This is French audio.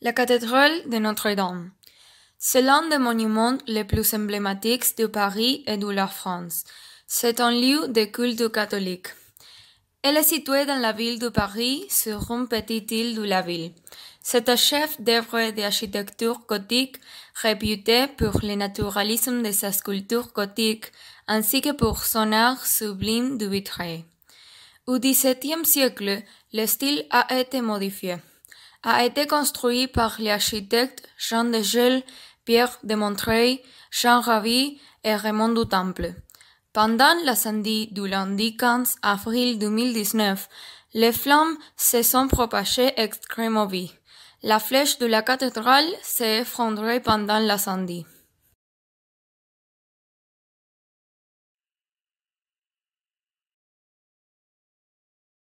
La cathédrale de Notre-Dame. C'est l'un des monuments les plus emblématiques de Paris et de la France. C'est un lieu de culte catholique. Elle est située dans la ville de Paris, sur une petite île de la ville. C'est un chef d'œuvre d'architecture gothique réputé pour le naturalisme de sa sculpture gothique ainsi que pour son art sublime du vitrail. Au XVIIe siècle, le style a été modifié a été construit par architectes Jean de Gilles, Pierre de Montreuil, Jean Ravi et Raymond du Temple. Pendant l'incendie du lundi 15 avril 2019, les flammes se sont propagées extrêmement vite. La flèche de la cathédrale s'est effondrée pendant l'incendie.